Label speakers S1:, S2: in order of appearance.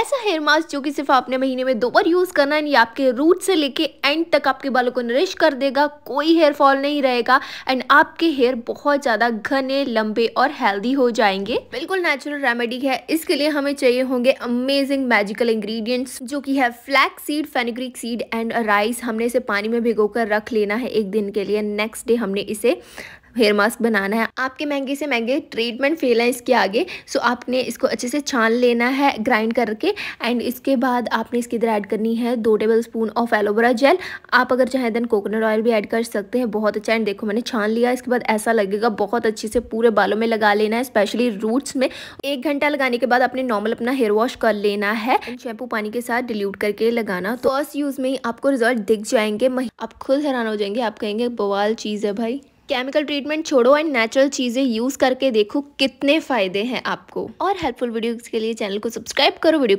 S1: ऐसा hair mask जो कि सिर्फ आपने महीने में दो बार यूज़ करना है यानी आपके रूट से लेके एंड तक आपके बालों को नरिश कर देगा कोई हेयर फॉल नहीं रहेगा एंड आपके हेयर बहुत ज़्यादा घने लंबे और हेल्दी हो जाएंगे बिल्कुल नेचुरल रेमेडी है इसके लिए हमें चाहिए होंगे अमेजिंग मैजिकल इंग्रेडिएंट्स जो कि है flax seed fenugreek seed and rice हमने इसे पानी में भिगोकर रख लेना है एक दिन के लिए नेक्स्ट डे हमने इसे हेयर मास्क बनाना है आपके महंगे से महंगे ट्रीटमेंट फेल है इसके आगे सो आपने इसको अच्छे से छान लेना है ग्राइंड करके एंड इसके बाद आपने इसके इधर ऐड करनी है दो tablespoon of aloe vera gel आप अगर चाहें देन कोकोनट ऑयल भी ऐड कर सकते हैं बहुत अच्छा एंड देखो मैंने छान लिया इसके बाद ऐसा लगेगा बहुत अच्छे से पूरे बालों में लगा लेना है स्पेशली रूट्स में एक घंटा लगाने के बाद आपने नॉर्मल अपना हेयर वॉश कर लेना है शैम्पू पानी के साथ डिल्यूट करके लगाना तो फर्स्ट यूज़ में ही आपको रिजल्ट दिख जाएंगे आप खुद हैरान हो जाएंगे आप कहेंगे बवाल चीज़ है भाई केमिकल ट्रीटमेंट छोड़ो एंड नेचुरल चीज़ें यूज़ करके देखो कितने फ़ायदे हैं आपको और हेल्पफुल वीडियोज़ के लिए चैनल को सब्सक्राइब करो वीडियो